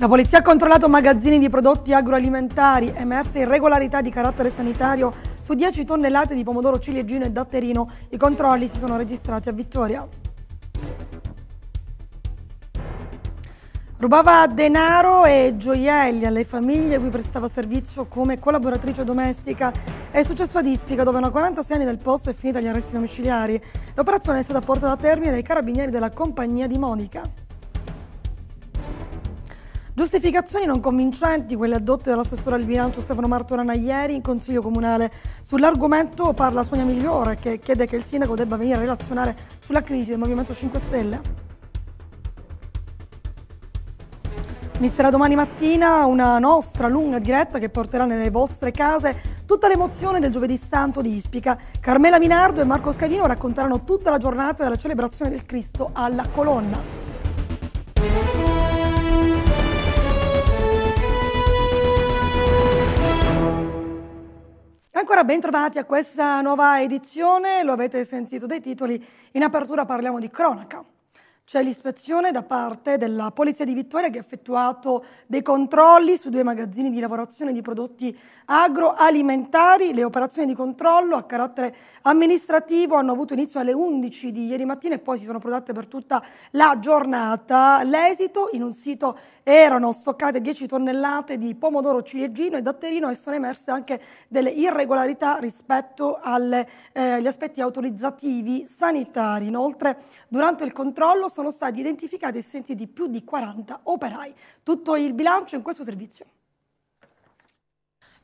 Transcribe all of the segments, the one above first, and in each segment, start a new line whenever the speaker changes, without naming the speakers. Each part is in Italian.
La polizia ha controllato magazzini di prodotti agroalimentari, emerse irregolarità di carattere sanitario su 10 tonnellate di pomodoro ciliegino e datterino. I controlli si sono registrati a Vittoria. Rubava denaro e gioielli alle famiglie a cui prestava servizio come collaboratrice domestica. È successo ad Ispica, dove una 46 anni del posto è finita agli arresti domiciliari. L'operazione è stata portata a termine dai carabinieri della compagnia di Monica. Giustificazioni non convincenti, quelle adotte dall'assessore al bilancio Stefano Martorana ieri in Consiglio Comunale. Sull'argomento parla Sonia Migliore che chiede che il sindaco debba venire a relazionare sulla crisi del Movimento 5 Stelle. Inizierà domani mattina una nostra lunga diretta che porterà nelle vostre case tutta l'emozione del giovedì santo di Ispica. Carmela Minardo e Marco Scavino racconteranno tutta la giornata della celebrazione del Cristo alla colonna. ancora ben trovati a questa nuova edizione, lo avete sentito dai titoli, in apertura parliamo di cronaca. C'è l'ispezione da parte della Polizia di Vittoria che ha effettuato dei controlli su due magazzini di lavorazione di prodotti agroalimentari. Le operazioni di controllo a carattere amministrativo hanno avuto inizio alle 11 di ieri mattina e poi si sono prodotte per tutta la giornata. L'esito in un sito erano stoccate 10 tonnellate di pomodoro ciliegino e datterino e sono emerse anche delle irregolarità rispetto eh, agli eh, aspetti autorizzativi sanitari. Inoltre, durante il controllo sono stati identificati e sentiti più di 40 operai. Tutto il bilancio in questo servizio.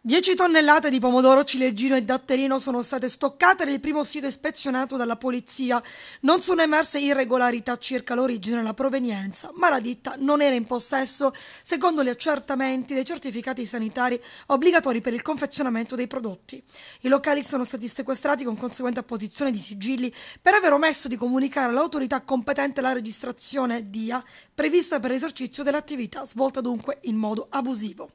10 tonnellate di pomodoro, ciliegino e datterino sono state stoccate nel primo sito ispezionato dalla polizia. Non sono emerse irregolarità circa l'origine e la provenienza, ma la ditta non era in possesso, secondo gli accertamenti, dei certificati sanitari obbligatori per il confezionamento dei prodotti. I locali sono stati sequestrati con conseguente apposizione di sigilli per aver omesso di comunicare all'autorità competente la registrazione DIA prevista per l'esercizio dell'attività, svolta dunque in modo abusivo.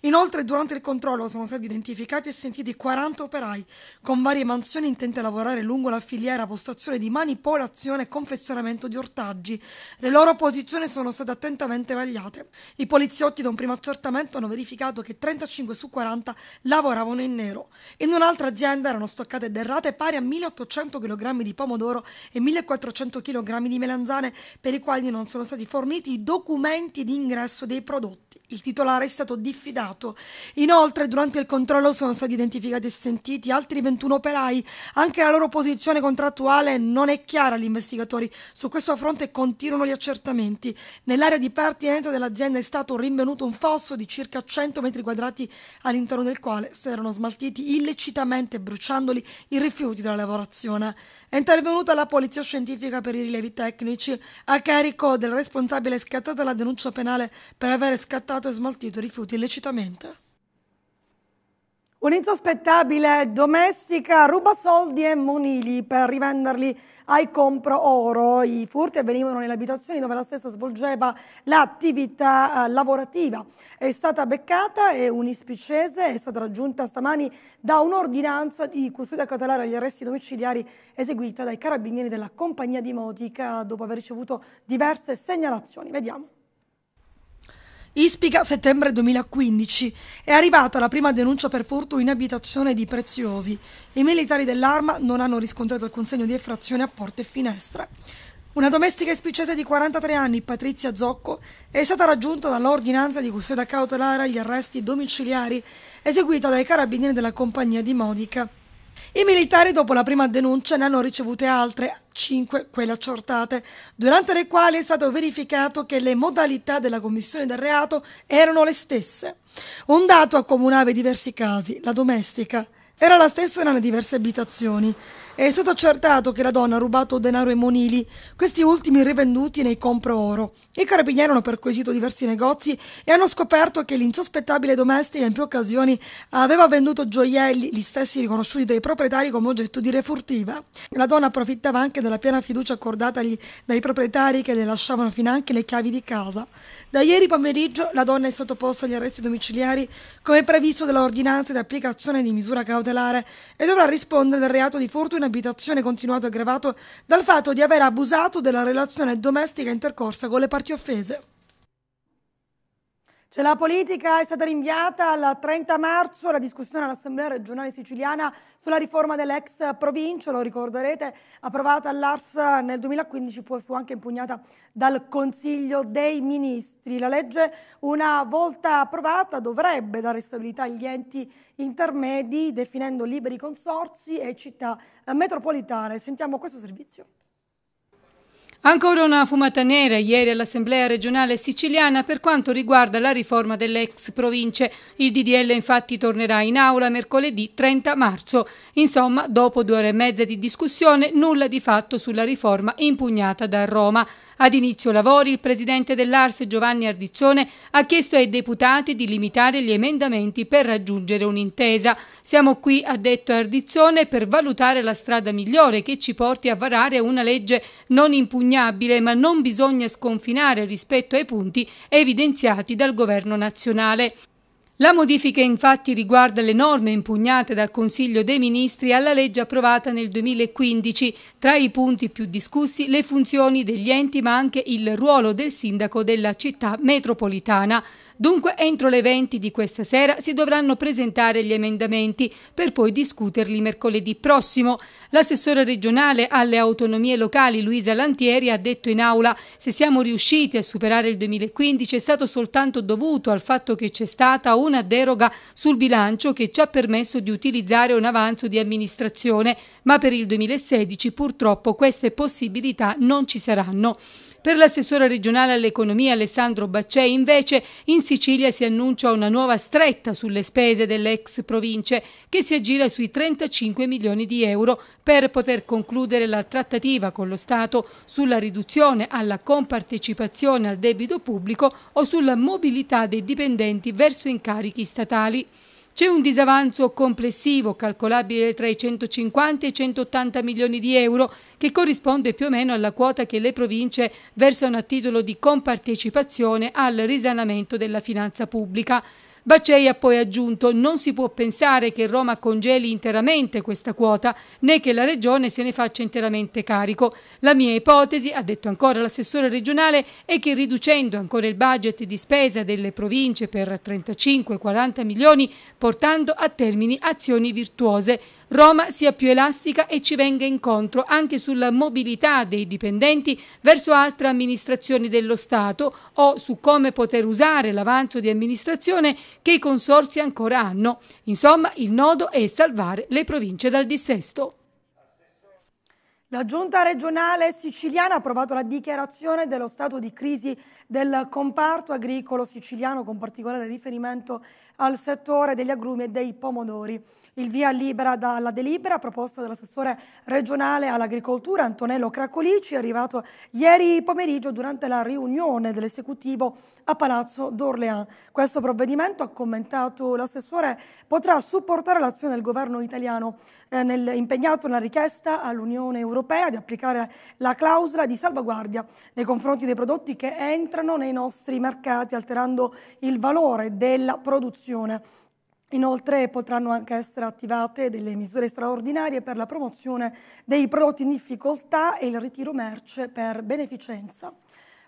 Inoltre, durante il controllo sono stati identificati e sentiti 40 operai con varie mansioni intente a lavorare lungo la filiera postazione di manipolazione e confezionamento di ortaggi. Le loro posizioni sono state attentamente vagliate. I poliziotti da un primo accertamento hanno verificato che 35 su 40 lavoravano in nero. In un'altra azienda erano stoccate derrate pari a 1800 kg di pomodoro e 1400 kg di melanzane per i quali non sono stati forniti i documenti di ingresso dei prodotti il titolare è stato diffidato. Inoltre, durante il controllo sono stati identificati e sentiti altri 21 operai. Anche la loro posizione contrattuale non è chiara agli investigatori. Su questo fronte continuano gli accertamenti. Nell'area di pertinenza dell'azienda è stato rinvenuto un fosso di circa 100 metri quadrati all'interno del quale erano smaltiti illecitamente, bruciandoli, i rifiuti della lavorazione. È intervenuta la polizia scientifica per i rilevi tecnici a carico del responsabile è scattata la denuncia penale per aver scattato raccoltato e smaltito rifiuti illecitamente. Un'insospettabile domestica ruba soldi e monili per rivenderli ai compro oro. I furti avvenivano nelle abitazioni dove la stessa svolgeva l'attività eh, lavorativa. È stata beccata e un'ispicese è stata raggiunta stamani da un'ordinanza di custodia cautelare agli arresti domiciliari eseguita dai carabinieri della compagnia di Modica dopo aver ricevuto diverse segnalazioni. Vediamo. Ispica, settembre 2015. È arrivata la prima denuncia per furto in abitazione di Preziosi. I militari dell'arma non hanno riscontrato il consegno di effrazione a porte e finestre. Una domestica ispicese di 43 anni, Patrizia Zocco, è stata raggiunta dall'ordinanza di custodia cautelare agli arresti domiciliari eseguita dai carabinieri della compagnia di Modica. I militari dopo la prima denuncia ne hanno ricevute altre, 5 quelle accertate, durante le quali è stato verificato che le modalità della commissione del reato erano le stesse. Un dato accomunava i diversi casi, la domestica era la stessa nelle diverse abitazioni. È stato accertato che la donna ha rubato denaro ai monili, questi ultimi rivenduti nei compro oro. I carabinieri hanno perquisito diversi negozi e hanno scoperto che l'insospettabile domestica in più occasioni aveva venduto gioielli, gli stessi riconosciuti dai proprietari come oggetto di refurtiva. La donna approfittava anche della piena fiducia accordatagli dai proprietari che le lasciavano finanche le chiavi di casa. Da ieri pomeriggio la donna è sottoposta agli arresti domiciliari come previsto dall'ordinanza di applicazione di misura cautelare e dovrà rispondere del reato di fortuna in abitazione continuato e aggravato dal fatto di aver abusato della relazione domestica intercorsa con le parti offese. Cioè la politica è stata rinviata al 30 marzo la discussione all'Assemblea regionale siciliana sulla riforma dell'ex provincia, lo ricorderete, approvata all'Ars nel 2015, poi fu anche impugnata dal Consiglio dei Ministri. La legge, una volta approvata, dovrebbe dare stabilità agli enti intermedi, definendo liberi consorzi e città metropolitane. Sentiamo questo servizio.
Ancora una fumata nera ieri all'Assemblea regionale siciliana per quanto riguarda la riforma delle ex province. Il DDL infatti tornerà in aula mercoledì 30 marzo. Insomma, dopo due ore e mezza di discussione, nulla di fatto sulla riforma impugnata da Roma. Ad inizio lavori il presidente dell'Ars Giovanni Ardizzone ha chiesto ai deputati di limitare gli emendamenti per raggiungere un'intesa. Siamo qui, ha detto Ardizzone, per valutare la strada migliore che ci porti a varare una legge non impugnabile, ma non bisogna sconfinare rispetto ai punti evidenziati dal governo nazionale. La modifica infatti riguarda le norme impugnate dal Consiglio dei Ministri alla legge approvata nel 2015, tra i punti più discussi le funzioni degli enti ma anche il ruolo del sindaco della città metropolitana. Dunque entro le 20 di questa sera si dovranno presentare gli emendamenti per poi discuterli mercoledì prossimo. L'assessore regionale alle autonomie locali Luisa Lantieri ha detto in aula se siamo riusciti a superare il 2015 è stato soltanto dovuto al fatto che c'è stata una deroga sul bilancio che ci ha permesso di utilizzare un avanzo di amministrazione, ma per il 2016 purtroppo queste possibilità non ci saranno. Per l'assessore regionale all'economia Alessandro Baccei invece in Sicilia si annuncia una nuova stretta sulle spese delle ex province che si aggira sui 35 milioni di euro per poter concludere la trattativa con lo Stato sulla riduzione alla compartecipazione al debito pubblico o sulla mobilità dei dipendenti verso incarichi statali. C'è un disavanzo complessivo calcolabile tra i 150 e i 180 milioni di euro che corrisponde più o meno alla quota che le province versano a titolo di compartecipazione al risanamento della finanza pubblica. Bacei ha poi aggiunto non si può pensare che Roma congeli interamente questa quota né che la Regione se ne faccia interamente carico. La mia ipotesi, ha detto ancora l'assessore regionale, è che riducendo ancora il budget di spesa delle province per 35-40 milioni portando a termini azioni virtuose. Roma sia più elastica e ci venga incontro anche sulla mobilità dei dipendenti verso altre amministrazioni dello Stato o su come poter usare l'avanzo di amministrazione che i consorsi ancora hanno. Insomma, il nodo è salvare le province dal dissesto.
La giunta regionale siciliana ha approvato la dichiarazione dello stato di crisi del comparto agricolo siciliano con particolare riferimento al settore degli agrumi e dei pomodori. Il via libera dalla delibera proposta dall'assessore regionale all'agricoltura Antonello Cracolici è arrivato ieri pomeriggio durante la riunione dell'esecutivo a Palazzo d'Orléans. Questo provvedimento, ha commentato l'assessore, potrà supportare l'azione del governo italiano eh, nel, impegnato nella richiesta all'Unione Europea di applicare la clausola di salvaguardia nei confronti dei prodotti che entrano nei nostri mercati, alterando il valore della produzione. Inoltre potranno anche essere attivate delle misure straordinarie per la promozione dei prodotti in difficoltà e il ritiro merce per beneficenza.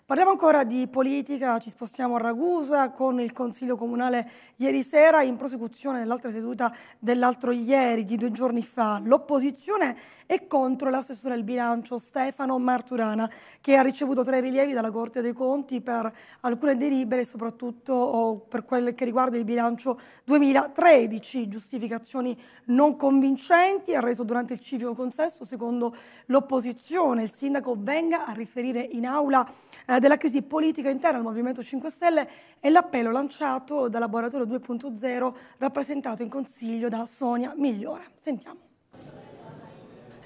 Parliamo ancora di politica, ci spostiamo a Ragusa con il Consiglio Comunale ieri sera in prosecuzione dell'altra seduta dell'altro ieri, di due giorni fa. L'opposizione è contro l'assessore al bilancio Stefano Marturana che ha ricevuto tre rilievi dalla Corte dei Conti per alcune delibere, soprattutto per quel che riguarda il bilancio 2013, giustificazioni non convincenti, ha reso durante il civico consesso secondo l'opposizione. Il sindaco venga a riferire in aula eh, eh, della crisi politica interna al Movimento 5 Stelle e l'appello lanciato da Laboratorio 2.0 rappresentato in consiglio da Sonia Migliore. Sentiamo.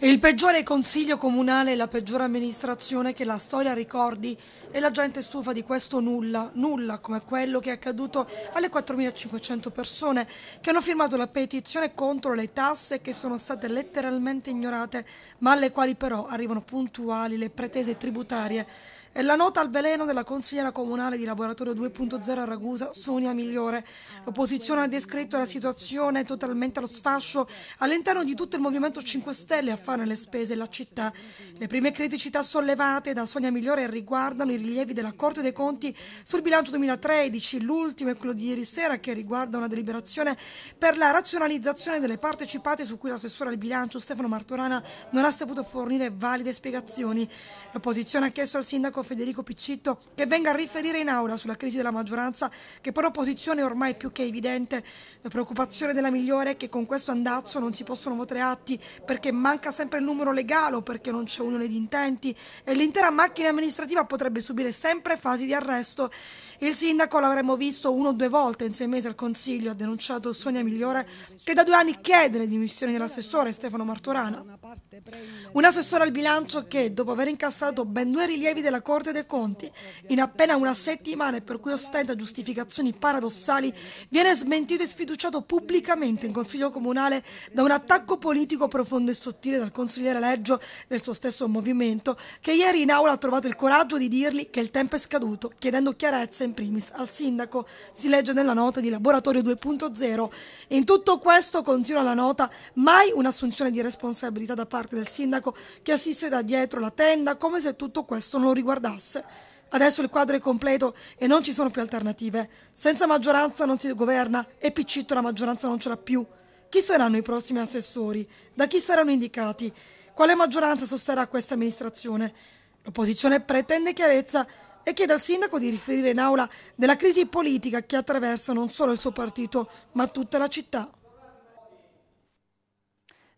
Il peggiore consiglio comunale e la peggiore amministrazione che la storia ricordi e la gente stufa di questo nulla, nulla come quello che è accaduto alle 4.500 persone che hanno firmato la petizione contro le tasse che sono state letteralmente ignorate ma alle quali però arrivano puntuali le pretese tributarie è la nota al veleno della consigliera comunale di Laboratorio 2.0 a Ragusa, Sonia Migliore. L'opposizione ha descritto la situazione totalmente allo sfascio all'interno di tutto il Movimento 5 Stelle a fare le spese la città. Le prime criticità sollevate da Sonia Migliore riguardano i rilievi della Corte dei Conti sul bilancio 2013, l'ultimo è quello di ieri sera che riguarda una deliberazione per la razionalizzazione delle partecipate su cui l'assessore al bilancio Stefano Martorana non ha saputo fornire valide spiegazioni. L'opposizione ha chiesto al sindaco sindaco Federico Piccitto che venga a riferire in aula sulla crisi della maggioranza che per opposizione è più che evidente. La preoccupazione della migliore è che con questo andazzo non si possono votare atti perché manca sempre il numero legale o perché non c'è unione di intenti e l'intera macchina amministrativa potrebbe subire sempre fasi di arresto. Il sindaco l'avremmo visto uno o due volte in sei mesi al Consiglio, ha denunciato Sonia Migliore, che da due anni chiede le dimissioni dell'assessore Stefano Martorana. Un assessore al bilancio che, dopo aver incassato ben due rilievi della Corte dei Conti, in appena una settimana e per cui ostenta giustificazioni paradossali, viene smentito e sfiduciato pubblicamente in Consiglio Comunale da un attacco politico profondo e sottile dal consigliere Leggio del suo stesso movimento, che ieri in aula ha trovato il coraggio di dirgli che il tempo è scaduto, chiedendo chiarezza in in primis al sindaco, si legge nella nota di Laboratorio 2.0. In tutto questo continua la nota, mai un'assunzione di responsabilità da parte del sindaco che assiste da dietro la tenda come se tutto questo non lo riguardasse. Adesso il quadro è completo e non ci sono più alternative. Senza maggioranza non si governa e Piccitto la maggioranza non ce l'ha più. Chi saranno i prossimi assessori? Da chi saranno indicati? Quale maggioranza sosterrà questa amministrazione? L'opposizione pretende chiarezza e chiede al sindaco di riferire in aula della crisi politica che attraversa non solo il suo partito ma tutta la città.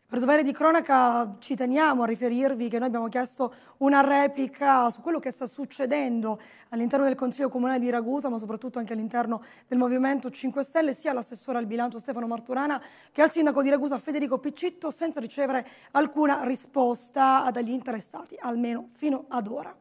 Per dovere di cronaca ci teniamo a riferirvi che noi abbiamo chiesto una replica su quello che sta succedendo all'interno del Consiglio Comunale di Ragusa, ma soprattutto anche all'interno del Movimento 5 Stelle, sia all'assessore al bilancio Stefano Marturana che al sindaco di Ragusa Federico Piccitto, senza ricevere alcuna risposta dagli interessati, almeno fino ad ora.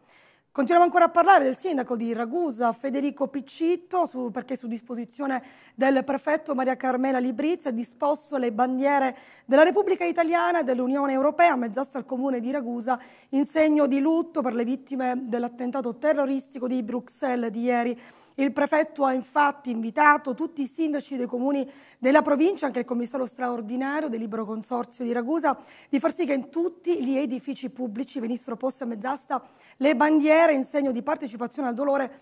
Continuiamo ancora a parlare del sindaco di Ragusa, Federico Piccitto, su, perché su disposizione del prefetto Maria Carmela Librizia ha disposto le bandiere della Repubblica Italiana e dell'Unione Europea mezzasta al comune di Ragusa in segno di lutto per le vittime dell'attentato terroristico di Bruxelles di ieri il prefetto ha infatti invitato tutti i sindaci dei comuni della provincia, anche il commissario straordinario del libero consorzio di Ragusa, di far sì che in tutti gli edifici pubblici venissero poste a mezz'asta le bandiere in segno di partecipazione al dolore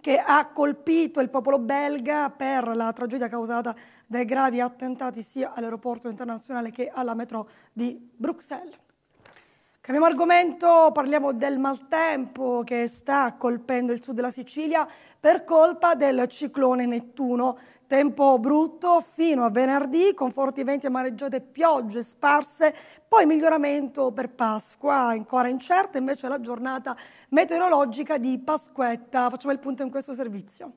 che ha colpito il popolo belga per la tragedia causata dai gravi attentati sia all'aeroporto internazionale che alla metro di Bruxelles. Cambiamo argomento, parliamo del maltempo che sta colpendo il sud della Sicilia per colpa del ciclone Nettuno. Tempo brutto fino a venerdì con forti venti e mareggiate piogge sparse, poi miglioramento per Pasqua, ancora incerta invece la giornata meteorologica di Pasquetta. Facciamo il punto in questo servizio.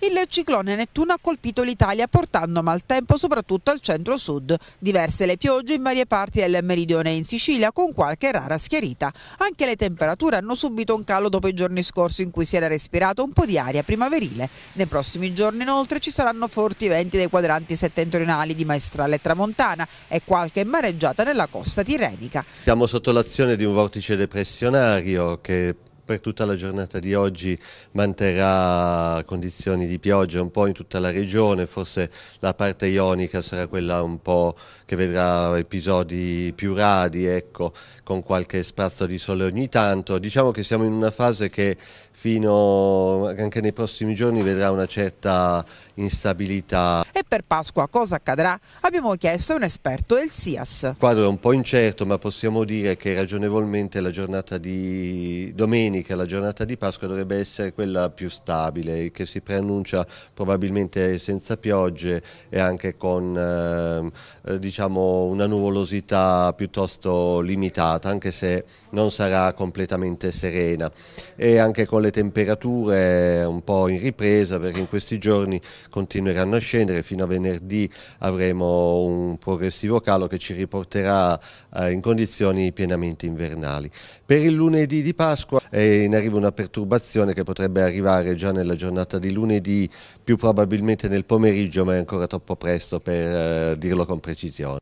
Il ciclone Nettuno ha colpito l'Italia portando maltempo soprattutto al centro-sud. Diverse le piogge in varie parti del meridione e in Sicilia con qualche rara schiarita. Anche le temperature hanno subito un calo dopo i giorni scorsi in cui si era respirato un po' di aria primaverile. Nei prossimi giorni inoltre ci saranno forti venti dei quadranti settentrionali di Maestrale e Tramontana e qualche mareggiata nella costa tirrenica.
Siamo sotto l'azione di un vortice depressionario che per tutta la giornata di oggi manterrà condizioni di pioggia un po' in tutta la regione, forse la parte ionica sarà quella un po' che vedrà episodi più radi, ecco con qualche sprazzo di sole ogni tanto. Diciamo che siamo in una fase che fino anche nei prossimi giorni vedrà una certa instabilità.
E per Pasqua cosa accadrà? Abbiamo chiesto a un esperto del SIAS. Il
quadro è un po' incerto ma possiamo dire che ragionevolmente la giornata di domenica, la giornata di Pasqua dovrebbe essere quella più stabile che si preannuncia probabilmente senza piogge e anche con ehm, eh, diciamo, una nuvolosità piuttosto limitata serata, anche se non sarà completamente serena e anche con le temperature un po' in ripresa perché in questi giorni continueranno a scendere, fino a venerdì avremo un progressivo calo che ci riporterà eh, in condizioni pienamente invernali. Per il lunedì di Pasqua è in arrivo una perturbazione che potrebbe arrivare già nella giornata di lunedì, più probabilmente nel pomeriggio, ma è ancora troppo presto per eh, dirlo con precisione.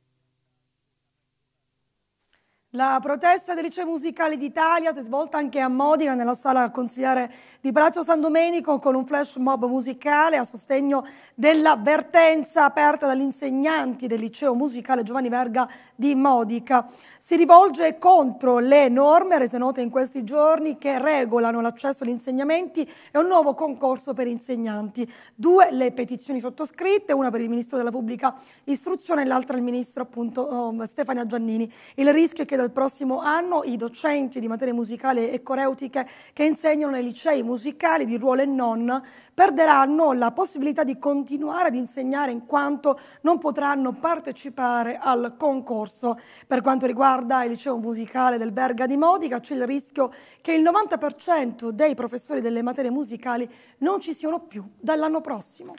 La protesta del Liceo Musicale d'Italia si è svolta anche a Modica nella sala consigliare di Braccio San Domenico con un flash mob musicale a sostegno dell'avvertenza aperta dagli insegnanti del Liceo Musicale Giovanni Verga di Modica. Si rivolge contro le norme rese note in questi giorni che regolano l'accesso agli insegnamenti e un nuovo concorso per insegnanti. Due le petizioni sottoscritte, una per il Ministro della Pubblica Istruzione e l'altra il Ministro appunto oh, Stefania Giannini. Il rischio è che che dal prossimo anno i docenti di materie musicali e coreutiche che insegnano nei licei musicali di ruolo e non perderanno la possibilità di continuare ad insegnare in quanto non potranno partecipare al concorso. Per quanto riguarda il liceo musicale del Berga di Modica c'è il rischio che il 90% dei professori delle materie musicali non ci siano più dall'anno prossimo.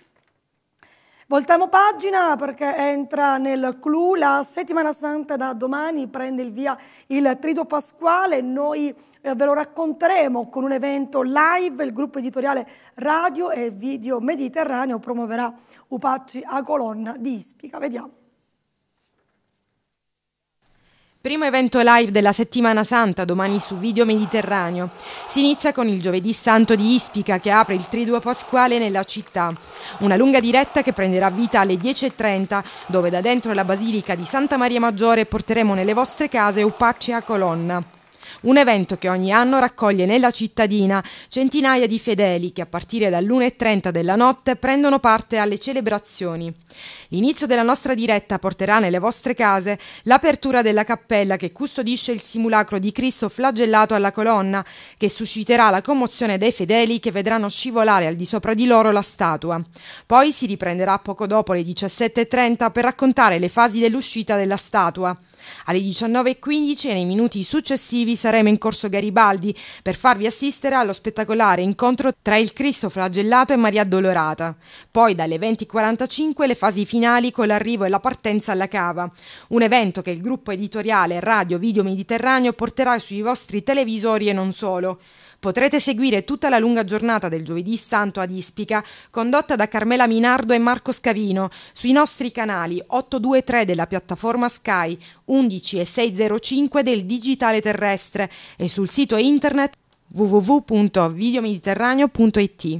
Voltiamo pagina perché entra nel clou la settimana santa da domani, prende il via il trito pasquale, noi eh, ve lo racconteremo con un evento live, il gruppo editoriale radio e video mediterraneo promuoverà Upacci a colonna di Ispica, vediamo.
Primo evento live della settimana santa domani su Video Mediterraneo. Si inizia con il giovedì santo di Ispica che apre il triduo pasquale nella città. Una lunga diretta che prenderà vita alle 10.30 dove da dentro la basilica di Santa Maria Maggiore porteremo nelle vostre case Upaccia a colonna. Un evento che ogni anno raccoglie nella cittadina centinaia di fedeli che a partire dall'1.30 della notte prendono parte alle celebrazioni. L'inizio della nostra diretta porterà nelle vostre case l'apertura della cappella che custodisce il simulacro di Cristo flagellato alla colonna, che susciterà la commozione dei fedeli che vedranno scivolare al di sopra di loro la statua. Poi si riprenderà poco dopo le 17.30 per raccontare le fasi dell'uscita della statua. Alle 19.15 e nei minuti successivi saremo in corso Garibaldi per farvi assistere allo spettacolare incontro tra il Cristo flagellato e Maria Addolorata. Poi dalle 20.45 le fasi finali con l'arrivo e la partenza alla cava. Un evento che il gruppo editoriale Radio Video Mediterraneo porterà sui vostri televisori e non solo. Potrete seguire tutta la lunga giornata del giovedì santo ad Ispica, condotta da Carmela Minardo e Marco Scavino, sui nostri canali 823 della piattaforma Sky, 11 e 605 del digitale terrestre e sul sito internet www.videomediterraneo.it.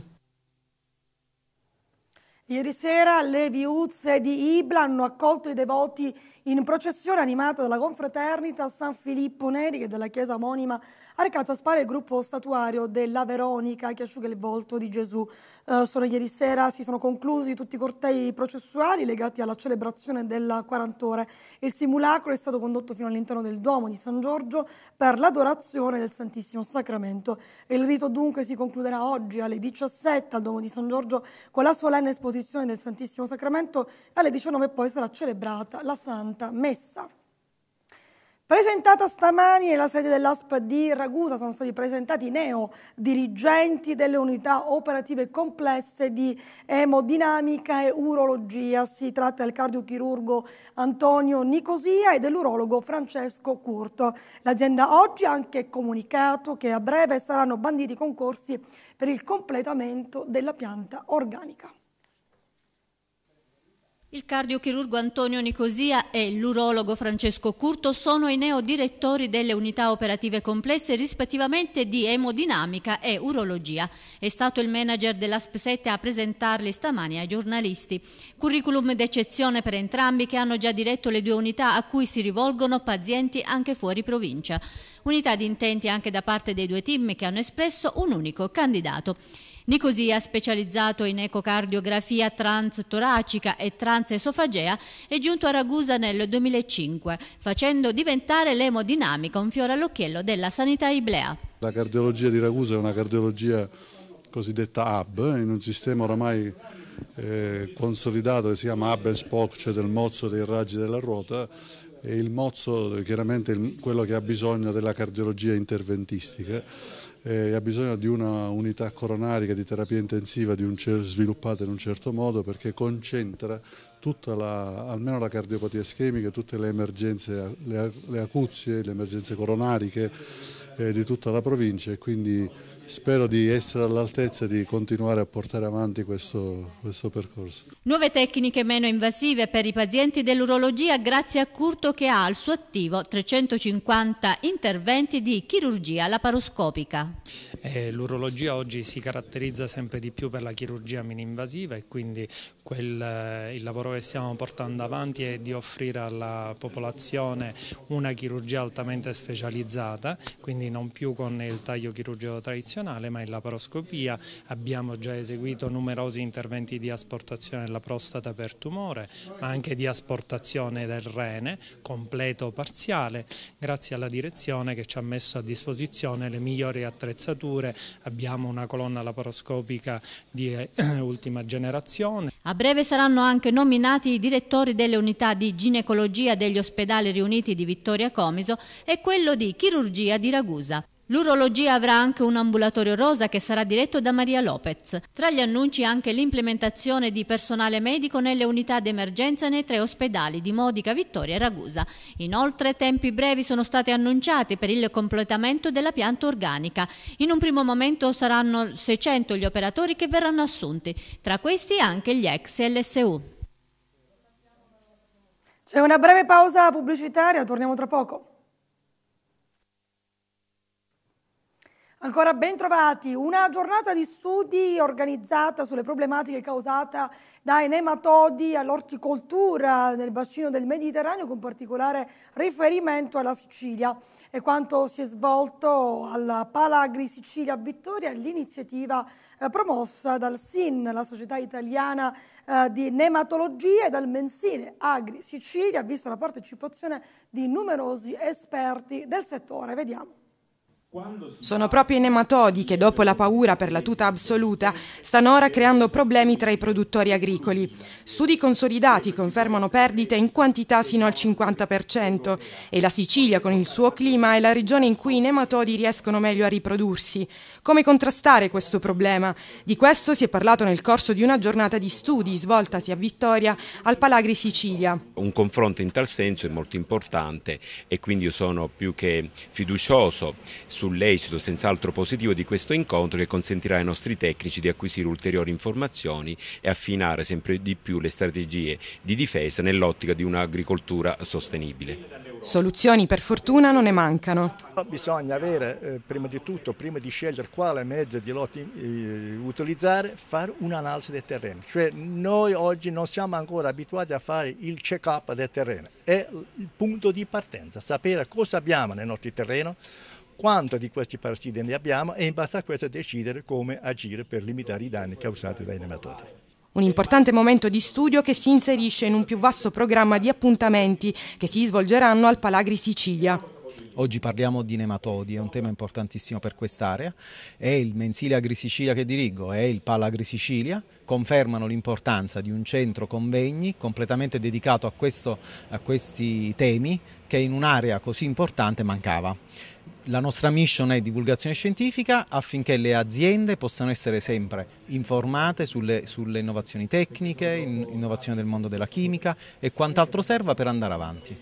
Ieri sera le viuzze di Ibla hanno accolto i devoti in processione animata dalla confraternita San Filippo Neri e della chiesa omonima ha recato a spare il gruppo statuario della Veronica che asciuga il volto di Gesù. Eh, solo ieri sera si sono conclusi tutti i cortei processuali legati alla celebrazione della quarant'ore. Il simulacro è stato condotto fino all'interno del Duomo di San Giorgio per l'adorazione del Santissimo Sacramento. Il rito dunque si concluderà oggi alle 17 al Duomo di San Giorgio con la solenne esposizione del Santissimo Sacramento. Alle 19 poi sarà celebrata la Santa Messa. Presentata stamani nella sede dell'ASP di Ragusa sono stati presentati i neo dirigenti delle unità operative complesse di emodinamica e urologia. Si tratta del cardiochirurgo Antonio Nicosia e dell'urologo Francesco Curto. L'azienda oggi ha anche comunicato che a breve saranno banditi concorsi per il completamento della pianta organica.
Il cardiochirurgo Antonio Nicosia e l'urologo Francesco Curto sono i neodirettori delle unità operative complesse rispettivamente di emodinamica e urologia. È stato il manager dell'ASP 7 a presentarli stamani ai giornalisti. Curriculum d'eccezione per entrambi che hanno già diretto le due unità a cui si rivolgono pazienti anche fuori provincia. Unità di intenti anche da parte dei due team che hanno espresso un unico candidato. Nicosia specializzato in ecocardiografia transtoracica e transesofagea, è giunto a Ragusa nel 2005, facendo diventare l'emodinamica un fiore all'occhiello della sanità iblea.
La cardiologia di Ragusa è una cardiologia cosiddetta hub, eh, in un sistema oramai eh, consolidato che si chiama hub and spoke, cioè del mozzo dei raggi della ruota, e il mozzo chiaramente il, quello che ha bisogno della cardiologia interventistica e ha bisogno di una unità coronarica di terapia intensiva di sviluppata in un certo modo perché concentra tutta la, almeno la cardiopatia ischemica, tutte le emergenze, le, le acuzie, le emergenze coronariche eh, di tutta la provincia e quindi spero di essere all'altezza e di continuare a portare avanti questo, questo percorso.
Nuove tecniche meno invasive per i pazienti dell'urologia grazie a Curto che ha al suo attivo 350 interventi di chirurgia laparoscopica.
Eh, L'urologia oggi si caratterizza sempre di più per la chirurgia mini-invasiva e quindi quel, eh, il lavoro che stiamo portando avanti è di offrire alla popolazione una chirurgia altamente specializzata, quindi quindi non più con il taglio chirurgico tradizionale ma in laparoscopia, abbiamo già eseguito numerosi interventi di asportazione della prostata per tumore ma anche di asportazione del rene, completo o parziale, grazie alla direzione che ci ha messo a disposizione le migliori attrezzature, abbiamo una colonna laparoscopica di eh, ultima generazione.
A breve saranno anche nominati i direttori delle unità di ginecologia degli ospedali riuniti di Vittoria Comiso e quello di chirurgia di Ragusa. Siracusa. L'urologia avrà anche un ambulatorio rosa che sarà diretto da Maria Lopez. Tra gli annunci anche l'implementazione di personale medico nelle unità d'emergenza nei tre ospedali di Modica, Vittoria e Ragusa. Inoltre tempi brevi sono stati annunciati per il completamento della pianta organica. In un primo momento saranno 600 gli operatori che verranno assunti, tra questi anche gli ex LSU. C'è una breve pausa
pubblicitaria, torniamo tra poco. Ancora ben trovati, una giornata di studi organizzata sulle problematiche causate dai nematodi all'orticoltura nel bacino del Mediterraneo con particolare riferimento alla Sicilia e quanto si è svolto alla Palagri Sicilia Vittoria, l'iniziativa eh, promossa dal SIN, la Società Italiana eh, di Nematologia e dal mensile Agri Sicilia, visto la partecipazione di numerosi esperti del settore. Vediamo.
Sono proprio i nematodi che, dopo la paura per la tuta assoluta, stanno ora creando problemi tra i produttori agricoli. Studi consolidati confermano perdite in quantità sino al 50% e la Sicilia, con il suo clima, è la regione in cui i nematodi riescono meglio a riprodursi. Come contrastare questo problema? Di questo si è parlato nel corso di una giornata di studi svoltasi a Vittoria al Palagri Sicilia.
Un confronto in tal senso è molto importante e quindi io sono più che fiducioso su sull'esito senz'altro positivo di questo incontro che consentirà ai nostri tecnici di acquisire ulteriori informazioni e affinare sempre di più le strategie di difesa nell'ottica di un'agricoltura sostenibile.
Soluzioni per fortuna non ne mancano.
Bisogna avere, eh, prima di tutto, prima di scegliere quale mezzo di lotti eh, utilizzare, fare un'analisi del terreno. Cioè noi oggi non siamo ancora abituati a fare il check-up del terreno. È il punto di partenza, sapere cosa abbiamo nel nostro terreno, quanto di questi parassiti ne abbiamo e in base a questo decidere come agire per limitare i danni causati dai nematodi.
Un importante momento di studio che si inserisce in un più vasto programma di appuntamenti che si svolgeranno al Palagri Sicilia.
Oggi parliamo di nematodi, è un tema importantissimo per quest'area. È il mensile Agri Sicilia che dirigo, è il Palagri Sicilia. confermano l'importanza di un centro convegni completamente dedicato a, questo, a questi temi che in un'area così importante mancava la nostra mission è divulgazione scientifica affinché le aziende possano essere sempre informate sulle, sulle innovazioni tecniche, in, innovazione del mondo della chimica e quant'altro serva per andare avanti.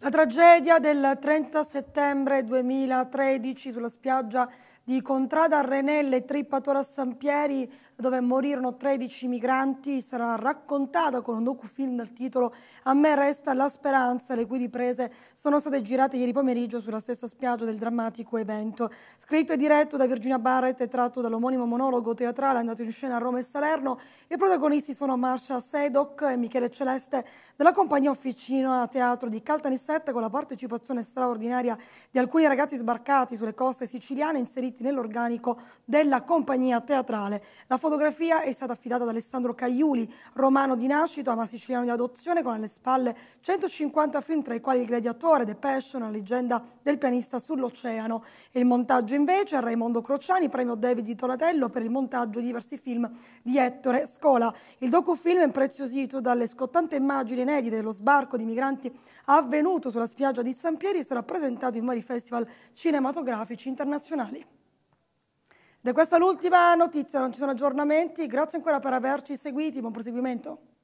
La tragedia del 30 settembre 2013 sulla spiaggia di Contrada Renelle e Trippatora Sampieri dove morirono 13 migranti, sarà raccontata con un docufilm dal titolo A me resta la speranza, le cui riprese sono state girate ieri pomeriggio sulla stessa spiaggia del drammatico evento. Scritto e diretto da Virginia Barrett e tratto dall'omonimo monologo teatrale andato in scena a Roma e Salerno, i protagonisti sono Marcia Sedoc e Michele Celeste della compagnia Officina Teatro di Caltanissetta con la partecipazione straordinaria di alcuni ragazzi sbarcati sulle coste siciliane inseriti nell'organico della compagnia teatrale. La fotografia è stata affidata ad Alessandro Caiuli, romano di nascita ma siciliano di adozione, con alle spalle 150 film tra i quali Il Gladiatore, The Passion, la leggenda del pianista sull'oceano. Il montaggio invece a Raimondo Crociani, premio David di Tolatello per il montaggio di diversi film di Ettore Scola. Il docufilm è impreziosito dalle scottante immagini inedite dello sbarco di migranti avvenuto sulla spiaggia di San Pieri e sarà presentato in vari festival cinematografici internazionali questa è l'ultima notizia, non ci sono aggiornamenti. Grazie ancora per averci seguiti, buon proseguimento.